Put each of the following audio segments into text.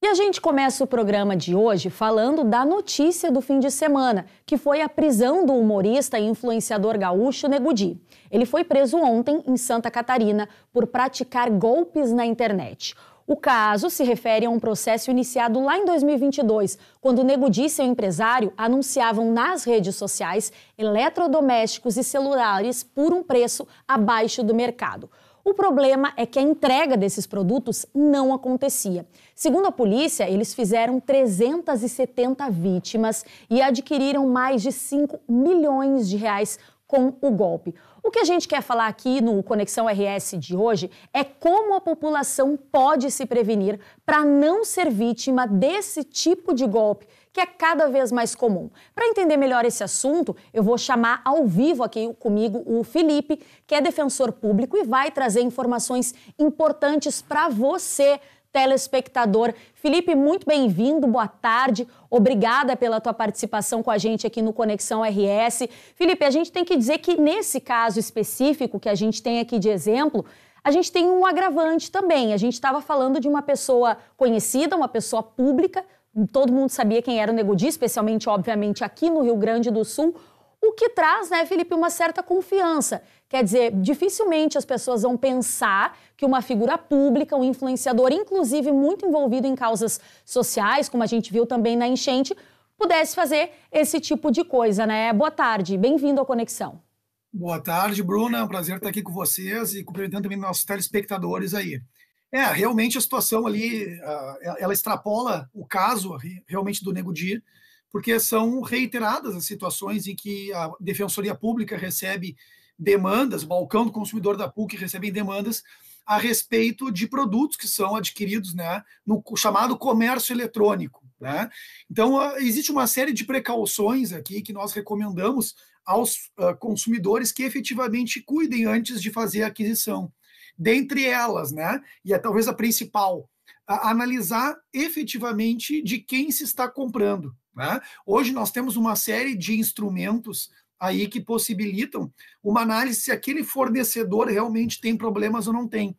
E a gente começa o programa de hoje falando da notícia do fim de semana, que foi a prisão do humorista e influenciador gaúcho Negudi. Ele foi preso ontem em Santa Catarina por praticar golpes na internet. O caso se refere a um processo iniciado lá em 2022, quando Negudi e seu empresário anunciavam nas redes sociais eletrodomésticos e celulares por um preço abaixo do mercado. O problema é que a entrega desses produtos não acontecia. Segundo a polícia, eles fizeram 370 vítimas e adquiriram mais de 5 milhões de reais com o golpe. O que a gente quer falar aqui no Conexão RS de hoje é como a população pode se prevenir para não ser vítima desse tipo de golpe que é cada vez mais comum. Para entender melhor esse assunto, eu vou chamar ao vivo aqui comigo o Felipe, que é defensor público e vai trazer informações importantes para você, telespectador. Felipe, muito bem-vindo, boa tarde. Obrigada pela tua participação com a gente aqui no Conexão RS. Felipe, a gente tem que dizer que nesse caso específico que a gente tem aqui de exemplo, a gente tem um agravante também. A gente estava falando de uma pessoa conhecida, uma pessoa pública, todo mundo sabia quem era o Nego especialmente, obviamente, aqui no Rio Grande do Sul, o que traz, né, Felipe, uma certa confiança. Quer dizer, dificilmente as pessoas vão pensar que uma figura pública, um influenciador, inclusive muito envolvido em causas sociais, como a gente viu também na enchente, pudesse fazer esse tipo de coisa, né? Boa tarde, bem-vindo à Conexão. Boa tarde, Bruna. É um prazer estar aqui com vocês e cumprimentando também nossos telespectadores aí. É, realmente a situação ali, ah, ela extrapola o caso realmente do Nego Di, porque são reiteradas as situações em que a Defensoria Pública recebe demandas, o balcão do consumidor da PUC recebe demandas a respeito de produtos que são adquiridos né, no chamado comércio eletrônico. Né? Então, ah, existe uma série de precauções aqui que nós recomendamos aos ah, consumidores que efetivamente cuidem antes de fazer a aquisição dentre elas, né? E é talvez a principal, a analisar efetivamente de quem se está comprando. Né? Hoje nós temos uma série de instrumentos aí que possibilitam uma análise se aquele fornecedor realmente tem problemas ou não tem.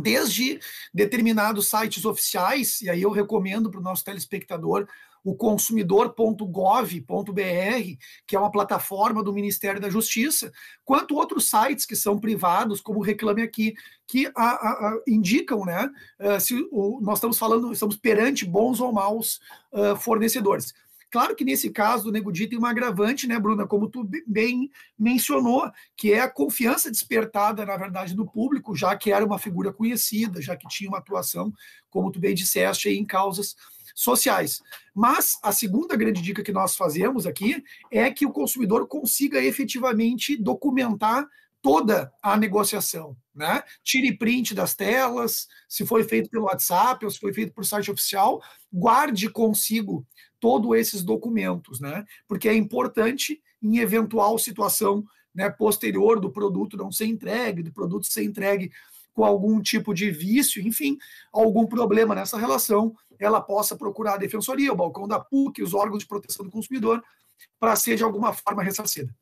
Desde determinados sites oficiais, e aí eu recomendo para o nosso telespectador o consumidor.gov.br, que é uma plataforma do Ministério da Justiça, quanto outros sites que são privados, como o Reclame Aqui, que a, a, a indicam né, eh, se o, nós estamos falando, estamos perante bons ou maus uh, fornecedores. Claro que nesse caso do Nego Di tem uma agravante, né, Bruna, como tu bem mencionou, que é a confiança despertada, na verdade, do público, já que era uma figura conhecida, já que tinha uma atuação, como tu bem disseste, em causas sociais. Mas a segunda grande dica que nós fazemos aqui é que o consumidor consiga efetivamente documentar toda a negociação, né? Tire print das telas, se foi feito pelo WhatsApp ou se foi feito por site oficial, guarde consigo todos esses documentos, né? Porque é importante em eventual situação né, posterior do produto não ser entregue, do produto ser entregue com algum tipo de vício, enfim, algum problema nessa relação, ela possa procurar a defensoria, o balcão da PUC, os órgãos de proteção do consumidor, para ser de alguma forma ressarcida.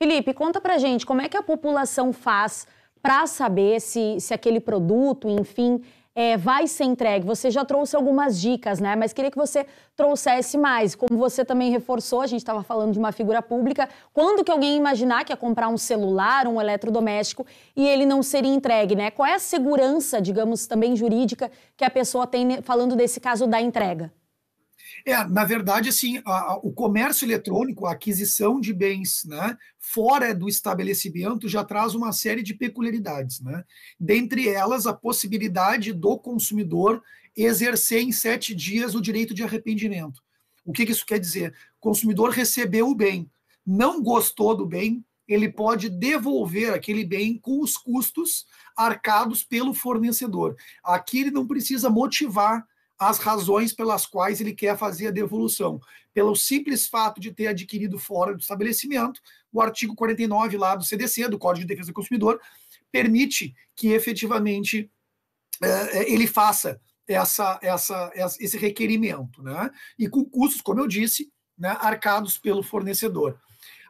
Felipe, conta pra gente como é que a população faz para saber se, se aquele produto, enfim, é, vai ser entregue. Você já trouxe algumas dicas, né? Mas queria que você trouxesse mais. Como você também reforçou, a gente estava falando de uma figura pública. Quando que alguém imaginar que ia comprar um celular, um eletrodoméstico e ele não seria entregue, né? Qual é a segurança, digamos, também jurídica que a pessoa tem falando desse caso da entrega? É, na verdade, assim, a, a, o comércio eletrônico, a aquisição de bens, né, fora do estabelecimento, já traz uma série de peculiaridades, né? Dentre elas, a possibilidade do consumidor exercer em sete dias o direito de arrependimento. O que, que isso quer dizer? O consumidor recebeu o bem, não gostou do bem, ele pode devolver aquele bem com os custos arcados pelo fornecedor. Aqui ele não precisa motivar as razões pelas quais ele quer fazer a devolução. Pelo simples fato de ter adquirido fora do estabelecimento, o artigo 49 lá do CDC, do Código de Defesa do Consumidor, permite que efetivamente eh, eh, ele faça essa, essa, esse requerimento, né? E com custos, como eu disse, né, arcados pelo fornecedor.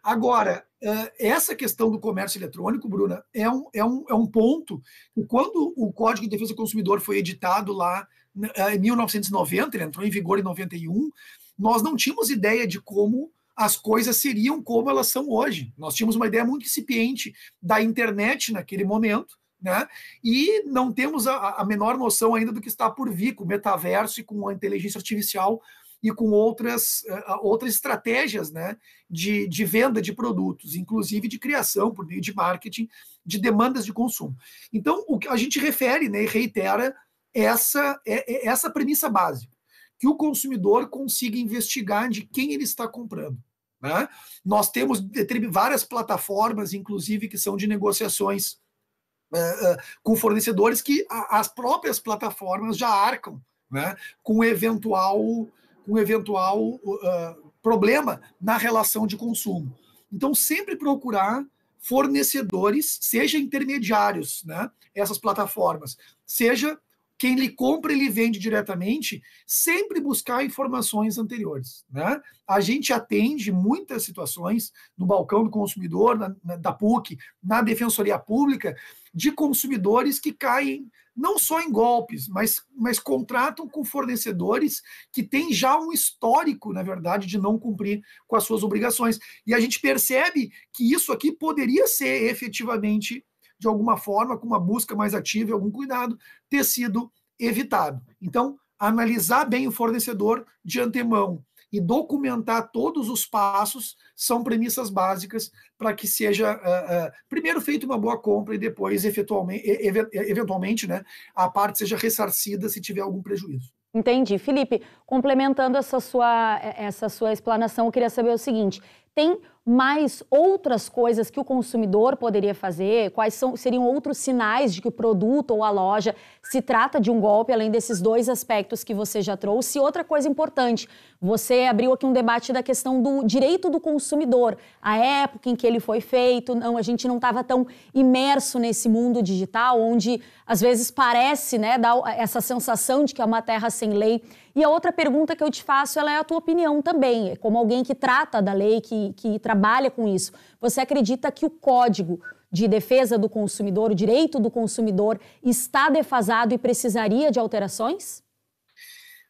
Agora, eh, essa questão do comércio eletrônico, Bruna, é um, é um, é um ponto. Quando o Código de Defesa do Consumidor foi editado lá em 1990, ele entrou em vigor em 91, nós não tínhamos ideia de como as coisas seriam como elas são hoje. Nós tínhamos uma ideia muito incipiente da internet naquele momento, né? E não temos a, a menor noção ainda do que está por vir com o metaverso e com a inteligência artificial e com outras, uh, outras estratégias né, de, de venda de produtos, inclusive de criação por meio de marketing, de demandas de consumo. Então, o que a gente refere né, e reitera essa, é, é, essa premissa básica, que o consumidor consiga investigar de quem ele está comprando. Né? Nós temos várias plataformas, inclusive, que são de negociações uh, uh, com fornecedores que a, as próprias plataformas já arcam né? com eventual, com eventual uh, problema na relação de consumo. Então, sempre procurar fornecedores, seja intermediários, né? essas plataformas, seja quem lhe compra e lhe vende diretamente, sempre buscar informações anteriores. Né? A gente atende muitas situações no balcão do consumidor, na, na, da PUC, na Defensoria Pública, de consumidores que caem não só em golpes, mas, mas contratam com fornecedores que têm já um histórico, na verdade, de não cumprir com as suas obrigações. E a gente percebe que isso aqui poderia ser efetivamente de alguma forma, com uma busca mais ativa e algum cuidado, ter sido evitado. Então, analisar bem o fornecedor de antemão e documentar todos os passos são premissas básicas para que seja uh, uh, primeiro feita uma boa compra e depois eventualmente, eventualmente né, a parte seja ressarcida se tiver algum prejuízo. Entendi. Felipe, complementando essa sua, essa sua explanação, eu queria saber o seguinte: tem mais outras coisas que o consumidor poderia fazer? Quais são, seriam outros sinais de que o produto ou a loja se trata de um golpe, além desses dois aspectos que você já trouxe? E outra coisa importante, você abriu aqui um debate da questão do direito do consumidor, a época em que ele foi feito, não, a gente não estava tão imerso nesse mundo digital, onde às vezes parece, né, dar essa sensação de que é uma terra sem lei e a outra pergunta que eu te faço ela é a tua opinião também, é como alguém que trata da lei, que, que trabalha com isso. Você acredita que o código de defesa do consumidor, o direito do consumidor, está defasado e precisaria de alterações?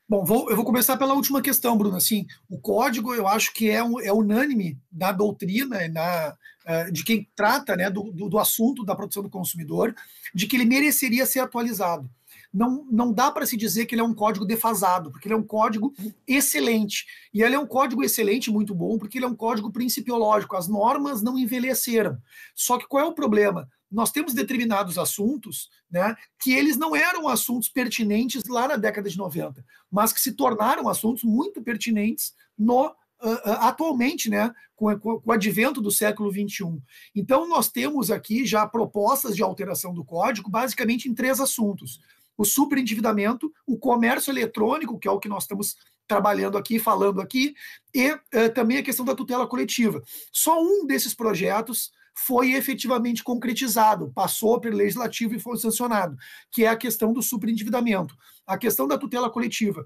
Bom, vou, eu vou começar pela última questão, Bruno. Assim, o código, eu acho que é, é unânime na doutrina e na, é, de quem trata né, do, do, do assunto da proteção do consumidor, de que ele mereceria ser atualizado não, não dá para se dizer que ele é um código defasado, porque ele é um código excelente. E ele é um código excelente, muito bom, porque ele é um código principiológico. As normas não envelheceram. Só que qual é o problema? Nós temos determinados assuntos né, que eles não eram assuntos pertinentes lá na década de 90, mas que se tornaram assuntos muito pertinentes no ah, ah, atualmente, né, com, com, o advento do século XXI. Então, nós temos aqui já propostas de alteração do código, basicamente em três assuntos: o superendividamento, o comércio eletrônico, que é o que nós estamos trabalhando aqui, falando aqui, e uh, também a questão da tutela coletiva. Só um desses projetos foi efetivamente concretizado, passou pelo legislativo e foi sancionado, que é a questão do superendividamento, a questão da tutela coletiva.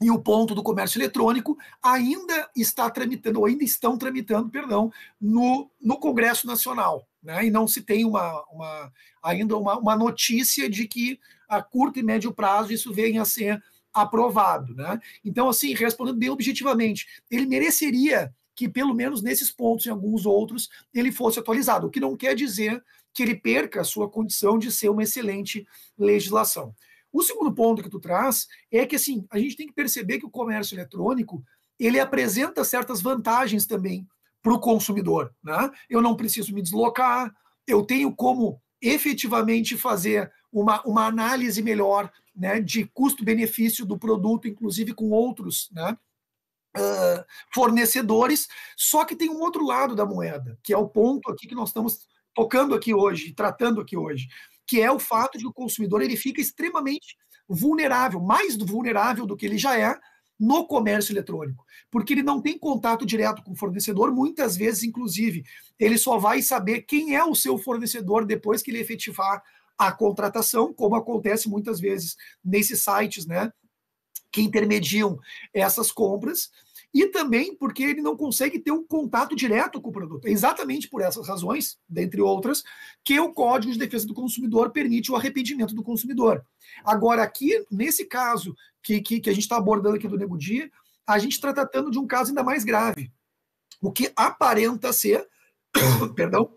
E o ponto do comércio eletrônico ainda está tramitando, ou ainda estão tramitando, perdão, no, no Congresso Nacional. Né? E não se tem uma, uma ainda uma, uma, notícia de que a curto e médio prazo isso venha a ser aprovado. Né? Então, assim, respondendo bem objetivamente, ele mereceria que, pelo menos nesses pontos e alguns outros, ele fosse atualizado, o que não quer dizer que ele perca a sua condição de ser uma excelente legislação. O segundo ponto que tu traz é que assim, a gente tem que perceber que o comércio eletrônico ele apresenta certas vantagens também para o consumidor. Né? Eu não preciso me deslocar, eu tenho como efetivamente fazer uma, uma análise melhor né, de custo-benefício do produto, inclusive com outros né, uh, fornecedores. Só que tem um outro lado da moeda, que é o ponto aqui que nós estamos tocando aqui hoje, tratando aqui hoje, que é o fato de que o consumidor ele fica extremamente vulnerável, mais vulnerável do que ele já é no comércio eletrônico, porque ele não tem contato direto com o fornecedor, muitas vezes, inclusive, ele só vai saber quem é o seu fornecedor depois que ele efetivar a contratação, como acontece muitas vezes nesses sites, né, que intermediam essas compras e também porque ele não consegue ter um contato direto com o produto. É exatamente por essas razões, dentre outras, que o Código de Defesa do Consumidor permite o arrependimento do consumidor. Agora, aqui, nesse caso que, que, que a gente está abordando aqui do Nego Dia, a gente está tratando de um caso ainda mais grave. O que aparenta ser, perdão,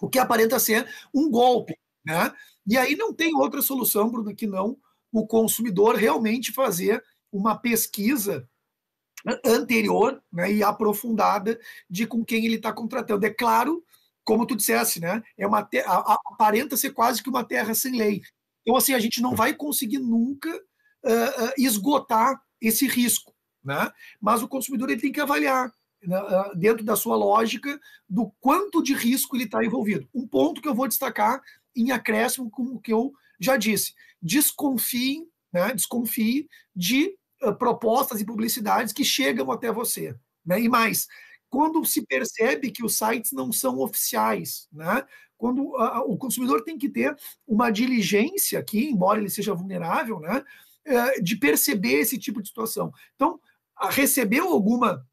o que aparenta ser um golpe. Né? E aí não tem outra solução, Bruno, que não o consumidor realmente fazer uma pesquisa anterior né, e aprofundada de com quem ele está contratando. É claro, como tu dissesse, né, é uma a, a, aparenta ser quase que uma terra sem lei. Então, assim, a gente não vai conseguir nunca uh, uh, esgotar esse risco. Né? Mas o consumidor ele tem que avaliar né, ah, dentro da sua lógica do quanto de risco ele está envolvido. Um ponto que eu vou destacar em acréscimo, como que eu já disse, desconfie, né, desconfie de propostas e publicidades que chegam até você. Né? E mais, quando se percebe que os sites não são oficiais, né? quando a, o consumidor tem que ter uma diligência aqui, embora ele seja vulnerável, né? Eh, de perceber esse tipo de situação. Então, recebeu alguma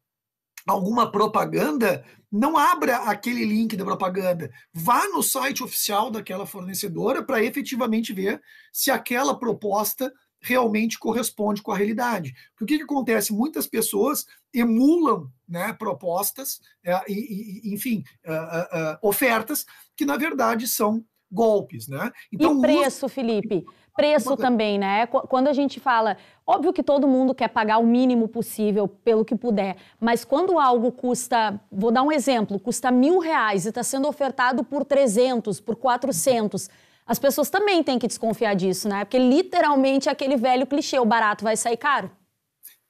alguma propaganda, não abra aquele link da propaganda. Vá no site oficial daquela fornecedora para efetivamente ver se aquela proposta realmente corresponde com a realidade. Porque o que, que acontece? Muitas pessoas emulam né, propostas, é, e, e, enfim, ah, ah, ah, ofertas que, na verdade, são golpes, né? Então, e preço, Felipe, preço uma... também, né? Quando a gente fala, óbvio que todo mundo quer pagar o mínimo possível pelo que puder, mas quando algo custa, vou dar um exemplo, custa mil reais e está sendo ofertado por 300, por 400, as pessoas também têm que desconfiar disso, né? Porque literalmente é aquele velho clichê, o barato vai sair caro.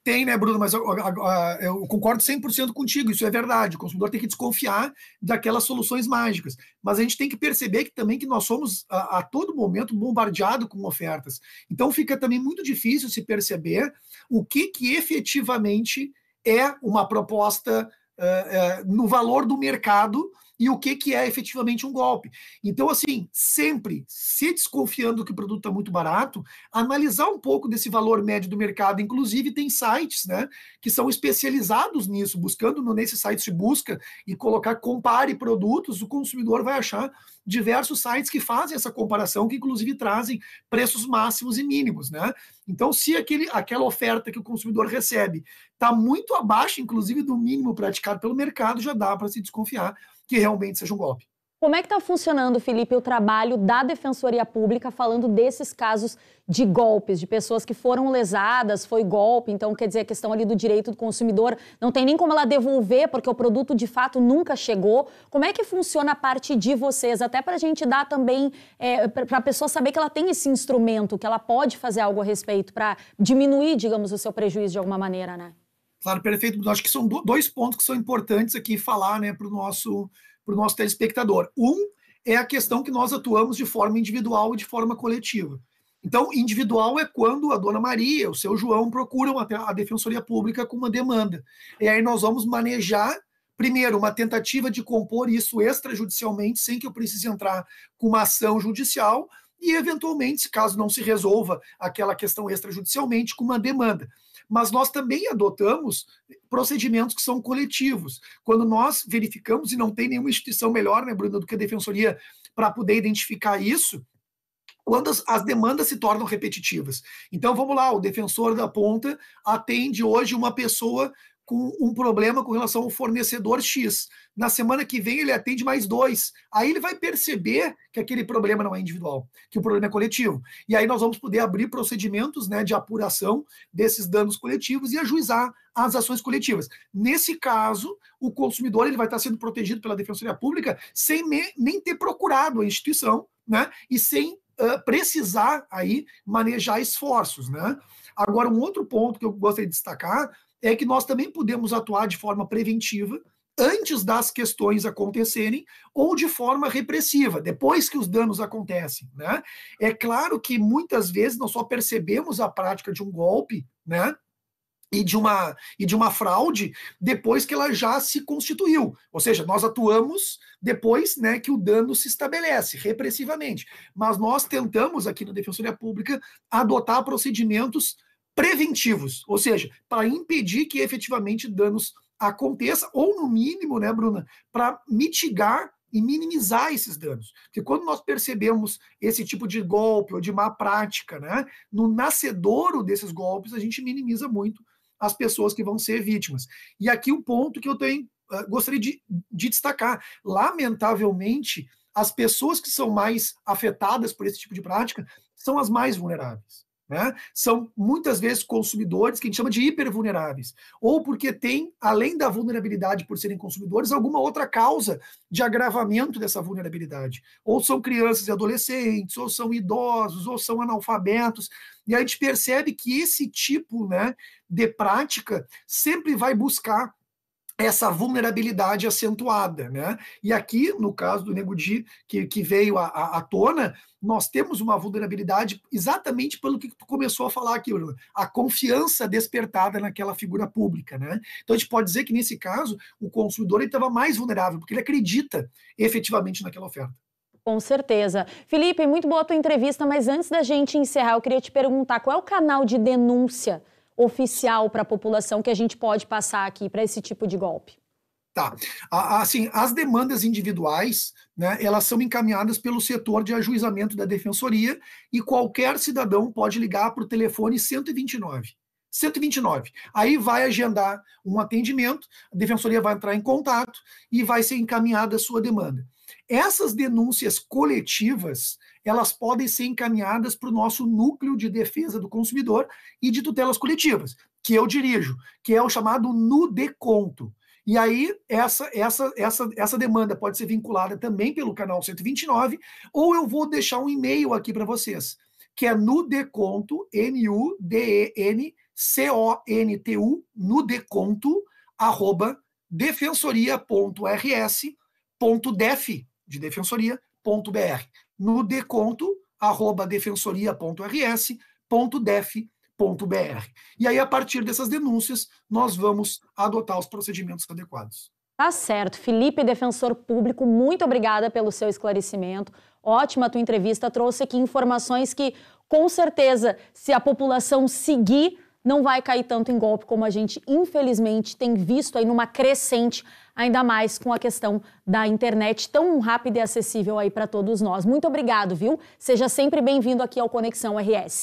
Tem, né, Bruno? Mas eu, eu, eu concordo 100% contigo, isso é verdade. O consumidor tem que desconfiar daquelas soluções mágicas. Mas a gente tem que perceber que também que nós somos, a, a todo momento, bombardeados com ofertas. Então fica também muito difícil se perceber o que, que efetivamente é uma proposta uh, uh, no valor do mercado e o que, que é efetivamente um golpe. Então, assim, sempre se desconfiando que o produto está muito barato, analisar um pouco desse valor médio do mercado. Inclusive, tem sites né, que são especializados nisso, buscando nesse site de busca e colocar compare produtos, o consumidor vai achar diversos sites que fazem essa comparação, que inclusive trazem preços máximos e mínimos, né? Então, se aquele, aquela oferta que o consumidor recebe está muito abaixo, inclusive, do mínimo praticado pelo mercado, já dá para se desconfiar que realmente seja um golpe. Como é que está funcionando, Felipe, o trabalho da Defensoria Pública falando desses casos de golpes, de pessoas que foram lesadas, foi golpe, então quer dizer, a questão ali do direito do consumidor, não tem nem como ela devolver, porque o produto de fato nunca chegou. Como é que funciona a parte de vocês? Até para a gente dar também, é, para a pessoa saber que ela tem esse instrumento, que ela pode fazer algo a respeito para diminuir, digamos, o seu prejuízo de alguma maneira, né? Claro, perfeito. Acho que são dois pontos que são importantes aqui falar, né, para o nosso para o nosso telespectador. Um é a questão que nós atuamos de forma individual e de forma coletiva. Então, individual é quando a dona Maria, o seu João procuram até a Defensoria Pública com uma demanda. E aí nós vamos manejar, primeiro, uma tentativa de compor isso extrajudicialmente, sem que eu precise entrar com uma ação judicial, e eventualmente, caso não se resolva aquela questão extrajudicialmente, com uma demanda mas nós também adotamos procedimentos que são coletivos. Quando nós verificamos, e não tem nenhuma instituição melhor, né, Bruna, do que a Defensoria, para poder identificar isso, quando as, as, demandas se tornam repetitivas. Então vamos lá, o defensor da ponta atende hoje uma pessoa com um problema com relação ao fornecedor X. Na semana que vem ele atende mais dois. Aí ele vai perceber que aquele problema não é individual, que o problema é coletivo. E aí nós vamos poder abrir procedimentos né, de apuração desses danos coletivos e ajuizar as ações coletivas. Nesse caso, o consumidor ele vai estar sendo protegido pela Defensoria Pública sem nem ter procurado a instituição, né? E sem Uh, precisar aí manejar esforços, né? Agora, um outro ponto que eu gostaria de destacar é que nós também podemos atuar de forma preventiva antes das questões acontecerem ou de forma repressiva, depois que os danos acontecem. Né? É claro que muitas vezes nós só percebemos a prática de um golpe, né? e de uma e de uma fraude depois que ela já se constituiu. Ou seja, nós atuamos depois, né, que o dano se estabelece repressivamente. Mas nós tentamos aqui na Defensoria Pública adotar procedimentos preventivos, ou seja, para impedir que efetivamente danos aconteça, ou no mínimo, né, Bruna, para mitigar e minimizar esses danos. Porque quando nós percebemos esse tipo de golpe ou de má prática, né, no nascedouro desses golpes, a gente minimiza muito as pessoas que vão ser vítimas. E aqui o um ponto que eu tenho, uh, gostaria de, de destacar. Lamentavelmente, as pessoas que são mais afetadas por esse tipo de prática são as mais vulneráveis. Né? São muitas vezes consumidores que a gente chama de hipervulneráveis, ou porque tem, além da vulnerabilidade por serem consumidores, alguma outra causa de agravamento dessa vulnerabilidade. Ou são crianças e adolescentes, ou são idosos, ou são analfabetos. E a gente percebe que esse tipo né, de prática sempre vai buscar essa vulnerabilidade acentuada, né? E aqui, no caso do Nego Di, que, que veio à, à tona, nós temos uma vulnerabilidade exatamente pelo que tu começou a falar aqui, a confiança despertada naquela figura pública, né? Então a gente pode dizer que nesse caso o consumidor estava mais vulnerável, porque ele acredita efetivamente naquela oferta. Com certeza. Felipe, muito boa a tua entrevista, mas antes da gente encerrar, eu queria te perguntar qual é o canal de denúncia oficial para a população que a gente pode passar aqui para esse tipo de golpe? Tá. Assim, as demandas individuais, né, elas são encaminhadas pelo setor de ajuizamento da defensoria e qualquer cidadão pode ligar para o telefone 129. 129. Aí vai agendar um atendimento, a defensoria vai entrar em contato e vai ser encaminhada a sua demanda. Essas denúncias coletivas, elas podem ser encaminhadas para o nosso núcleo de defesa do consumidor e de tutelas coletivas, que eu dirijo, que é o chamado NUDECONTO. E aí, essa, essa, essa, essa demanda pode ser vinculada também pelo canal 129, ou eu vou deixar um e-mail aqui para vocês, que é nudeconto, N-U-D-E-N, C-O-N-T-U, no deconto, arroba defensoria.rs.def, de defensoria.br. No deconto, arroba defensoria.rs.def.br. E aí, a partir dessas denúncias, nós vamos adotar os procedimentos adequados. Tá certo. Felipe, defensor público, muito obrigada pelo seu esclarecimento. Ótima a tua entrevista, trouxe aqui informações que, com certeza, se a população seguir não vai cair tanto em golpe como a gente, infelizmente, tem visto aí numa crescente, ainda mais com a questão da internet tão rápida e acessível aí para todos nós. Muito obrigado, viu? Seja sempre bem-vindo aqui ao Conexão RS.